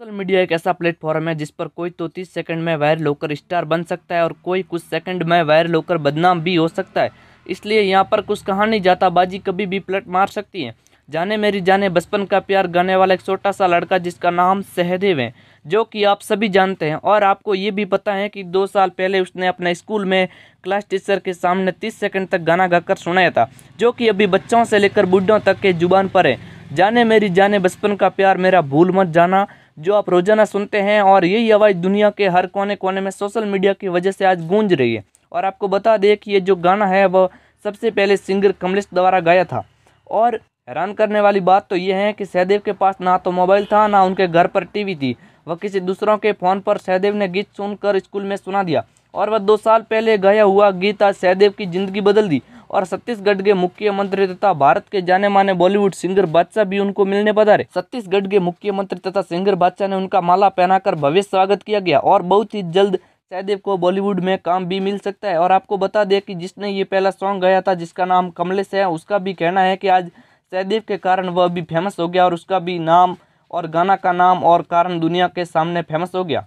social media एक ऐसा platform है जिस पर कोई तो तीस सेकंड में वायरल होकर स्टार बन सकता है और कोई कुछ सेकंड में वायरल होकर बदनाम भी हो सकता है इसलिए यहाँ पर कुछ कहानी जाताबाजी कभी भी प्लट मार सकती है जाने मेरी जाने बचपन का प्यार गाने वाला एक छोटा सा लड़का जिसका नाम सहदेव है जो कि आप सभी जानते हैं और आपको ये भी पता है कि दो साल पहले उसने अपने स्कूल में क्लास टीचर के सामने तीस सेकंड तक गाना गाकर सुनाया था जो कि अभी बच्चों से लेकर बूढ़ों तक के जुबान पर है जाने मेरी जाने बचपन का प्यार मेरा भूल मत जाना जो आप रोज़ाना सुनते हैं और यही आवाज़ दुनिया के हर कोने कोने में सोशल मीडिया की वजह से आज गूंज रही है और आपको बता दें कि ये जो गाना है वह सबसे पहले सिंगर कमलेश द्वारा गाया था और हैरान करने वाली बात तो ये है कि सहदेव के पास ना तो मोबाइल था ना उनके घर पर टीवी थी वह किसी दूसरों के फ़ोन पर सहदेव ने गीत सुनकर स्कूल में सुना दिया और वह दो साल पहले गया हुआ गीता सहदेव की जिंदगी बदल दी और छत्तीसगढ़ के मुख्यमंत्री तथा भारत के जाने माने बॉलीवुड सिंगर बादशाह भी उनको मिलने पधारे छत्तीसगढ़ के मुख्यमंत्री तथा सिंगर बादशाह ने उनका माला पहनाकर भव्य स्वागत किया गया और बहुत ही जल्द सहदेव को बॉलीवुड में काम भी मिल सकता है और आपको बता दें कि जिसने ये पहला सॉन्ग गाया था जिसका नाम कमलेश है उसका भी कहना है कि आज सहदेव के कारण वह भी फेमस हो गया और उसका भी नाम और गाना का नाम और कारण दुनिया के सामने फेमस हो गया